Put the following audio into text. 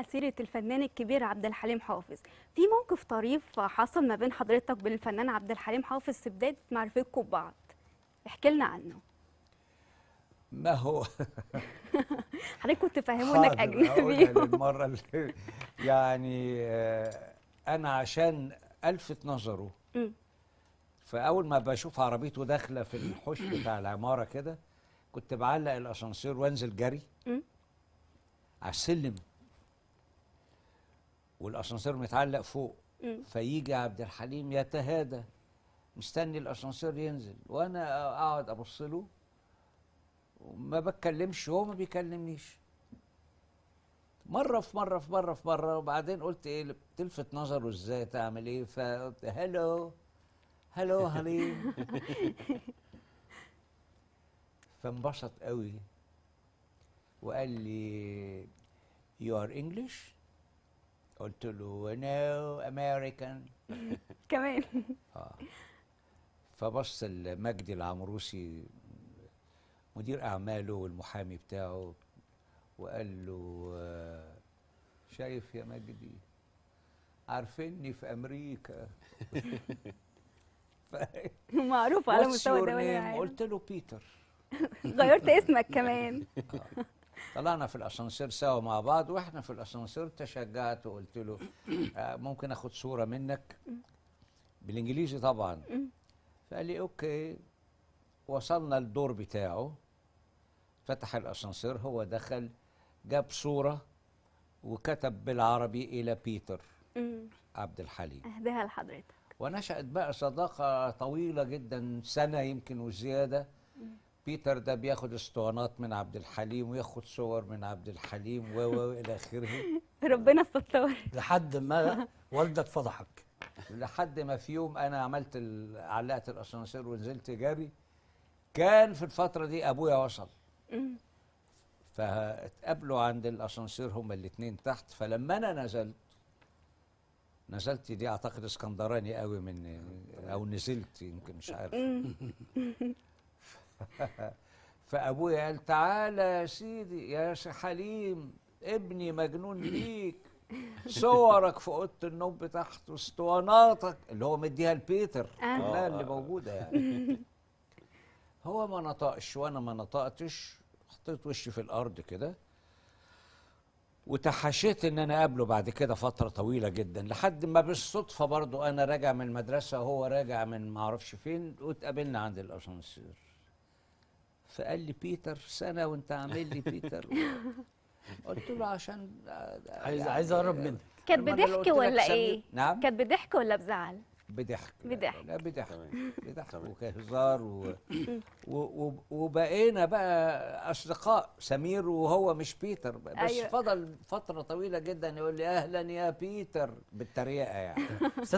بقى سيره الفنان الكبير عبد الحليم حافظ في موقف طريف حصل ما بين حضرتك وبين الفنان عبد الحليم حافظ في بدايه معرفتكم ببعض احكي لنا عنه ما هو حضرتك كنت فاهمه انك اجنبي المره اللي يعني آه، انا عشان الفت نظره فاول ما بشوف عربيته داخله في الحوش بتاع العماره كده كنت بعلق الاسانسير وانزل جري على السلم والاسانسير متعلق فوق فيجي عبد الحليم يتهادى مستني الاسانسير ينزل وانا اقعد ابص له وما بتكلمش وهو ما بيكلمنيش مره في مره في مره في مره وبعدين قلت ايه تلفت نظره ازاي تعمل ايه فقلت هلو هلو حليم فانبسط قوي وقال لي يو ار انجلش قلت له نو امريكان كمان اه فبص مجدي العمروسي مدير اعماله والمحامي بتاعه وقال له آه، شايف يا مجدي عارفيني في امريكا معروف على مستوى دولي قلت له بيتر غيرت اسمك كمان آه. طلعنا في الاسانسير سوا مع بعض واحنا في الاسانسير تشجعت وقلت له آه، ممكن اخد صوره منك بالانجليزي طبعا فقال لي اوكي وصلنا الدور بتاعه فتح الاسانسير هو دخل جاب صوره وكتب بالعربي الى بيتر عبد الحليم اهداها لحضرتك ونشأت بقى صداقة طويلة جدا سنة يمكن وزيادة بيتر ده بياخد اسطوانات من عبد الحليم وياخد صور من عبد الحليم و و الى اخره ربنا الستار لحد ما والدك فضحك لحد ما في يوم انا عملت علقت الاسانسير ونزلت جري كان في الفتره دي ابويا وصل فاتقابلوا عند الاسانسير هما الاثنين تحت فلما انا نزلت نزلت دي اعتقد اسكندراني قوي من او نزلت يمكن مش عارف فابويا قال تعالى يا سيدي يا حليم ابني مجنون ليك صورك في اوضه النوم بتاعته اسطواناتك اللي هو مديها لبيتر آه. كلها اللي آه. موجوده يعني هو ما نطقش وانا ما نطقتش حطيت وشي في الارض كده وتحاشيت ان انا اقابله بعد كده فتره طويله جدا لحد ما بالصدفه برضو انا راجع من المدرسه وهو راجع من معرفش فين واتقابلنا عند الاسانسير فقال لي بيتر سنه وانت عامل لي بيتر قلت له عشان عايز يعني عايز اقرب منك كانت بضحك ولا ايه؟ نعم كانت بضحك ولا بزعل؟ بضحك بضحك لا بضحك بضحك وكهزار و... و... وبقينا بقى اصدقاء سمير وهو مش بيتر بس أيوة. فضل فتره طويله جدا يقول لي اهلا يا بيتر بالتريقه يعني